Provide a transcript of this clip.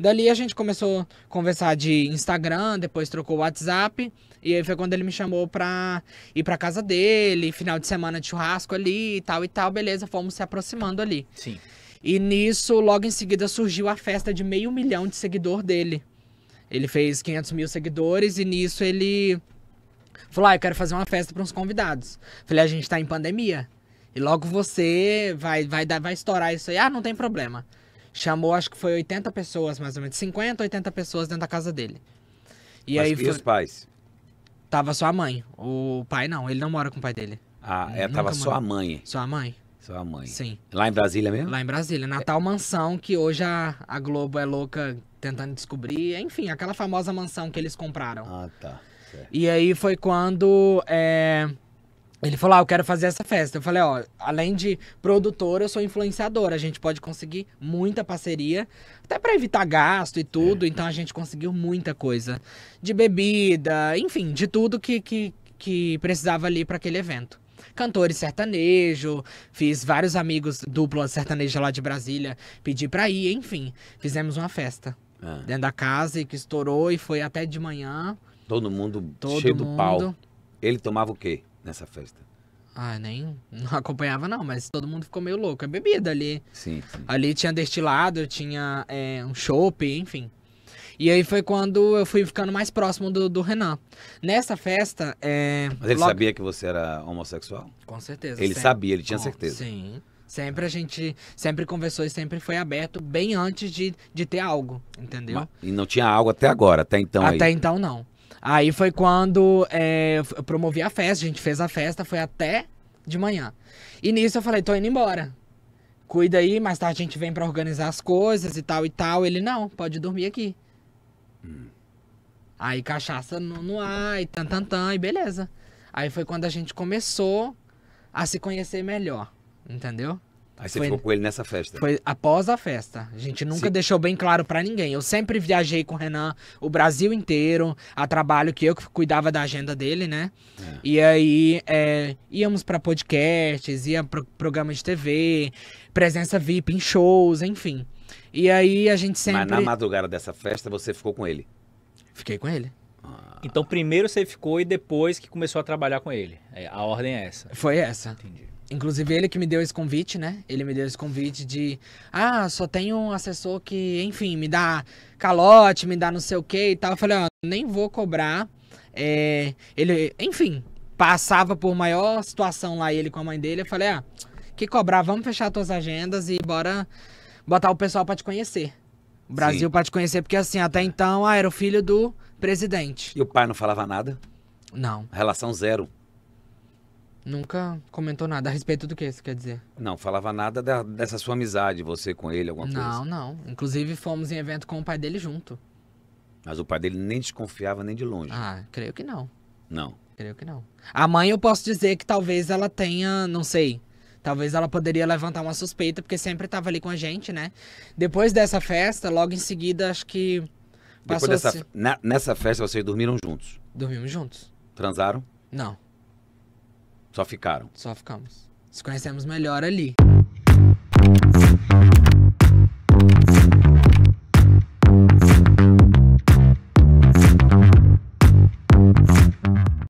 Dali a gente começou a conversar de Instagram, depois trocou o WhatsApp. E aí foi quando ele me chamou pra ir pra casa dele, final de semana de churrasco ali e tal e tal. Beleza, fomos se aproximando ali. Sim. E nisso, logo em seguida, surgiu a festa de meio milhão de seguidor dele. Ele fez 500 mil seguidores e nisso ele falou: Ah, eu quero fazer uma festa para uns convidados. Falei: A gente tá em pandemia. E logo você vai, vai, dar, vai estourar isso aí. Ah, não tem problema chamou, acho que foi 80 pessoas, mais ou menos. 50, 80 pessoas dentro da casa dele. E Mas aí. foi... os pais? Tava só a mãe. O pai não, ele não mora com o pai dele. Ah, é, tava só a mãe. Só a mãe. Só a mãe. Sim. Lá em Brasília mesmo? Lá em Brasília. Na é. tal mansão que hoje a, a Globo é louca tentando descobrir. Enfim, aquela famosa mansão que eles compraram. Ah, tá. Certo. E aí foi quando. É... Ele falou: Ah, eu quero fazer essa festa. Eu falei: Ó, além de produtora, eu sou influenciadora. A gente pode conseguir muita parceria, até para evitar gasto e tudo. É. Então a gente conseguiu muita coisa de bebida, enfim, de tudo que, que, que precisava ali para aquele evento. Cantores sertanejo, fiz vários amigos dupla sertaneja lá de Brasília, pedi pra ir, enfim. Fizemos uma festa ah. dentro da casa e que estourou e foi até de manhã. Todo mundo Todo cheio mundo. do pau. Ele tomava o quê? nessa festa? Ah, nem não acompanhava não, mas todo mundo ficou meio louco. É bebida ali. Sim, sim. Ali tinha destilado, tinha é, um chopp, enfim. E aí foi quando eu fui ficando mais próximo do, do Renan. Nessa festa, é... Mas ele logo... sabia que você era homossexual? Com certeza. Ele sempre. sabia, ele tinha Com... certeza. Sim. Sempre a gente sempre conversou e sempre foi aberto bem antes de, de ter algo, entendeu? E não tinha algo até agora, até então. Até aí. então não. Aí foi quando é, eu promovi a festa, a gente fez a festa, foi até de manhã. E nisso eu falei, tô indo embora. Cuida aí, mais tarde a gente vem para organizar as coisas e tal e tal. Ele, não, pode dormir aqui. Hum. Aí cachaça no, no ar e tan, tan, tan, e beleza. Aí foi quando a gente começou a se conhecer melhor, entendeu? Aí você foi, ficou com ele nessa festa? Foi após a festa. A gente nunca Sim. deixou bem claro para ninguém. Eu sempre viajei com o Renan o Brasil inteiro, a trabalho que eu que cuidava da agenda dele, né? É. E aí é, íamos para podcasts, ia pro programa de TV, presença VIP em shows, enfim. E aí a gente sempre. Mas na madrugada dessa festa você ficou com ele? Fiquei com ele. Ah. Então primeiro você ficou e depois que começou a trabalhar com ele. É, a ordem é essa. Foi essa. Entendi. Inclusive ele que me deu esse convite, né? Ele me deu esse convite de, ah, só tem um assessor que, enfim, me dá calote, me dá não sei o que e tal. Eu falei, ó, nem vou cobrar. É, ele, enfim, passava por maior situação lá ele com a mãe dele. Eu falei, ah, que cobrar, vamos fechar tuas agendas e bora botar o pessoal para te conhecer. O Brasil para te conhecer, porque assim, até então, ah, era o filho do presidente. E o pai não falava nada? Não. Relação zero. Nunca comentou nada a respeito do que isso quer dizer? Não, falava nada da, dessa sua amizade, você com ele, alguma coisa? Não, assim? não. Inclusive fomos em evento com o pai dele junto. Mas o pai dele nem desconfiava nem de longe. Ah, creio que não. Não. Creio que não. A mãe eu posso dizer que talvez ela tenha, não sei, Talvez ela poderia levantar uma suspeita, porque sempre estava ali com a gente, né? Depois dessa festa, logo em seguida, acho que. Passou Depois dessa, se... na, nessa festa, vocês dormiram juntos? Dormimos juntos. Transaram? Não. Só ficaram. Só ficamos. Nos conhecemos melhor ali.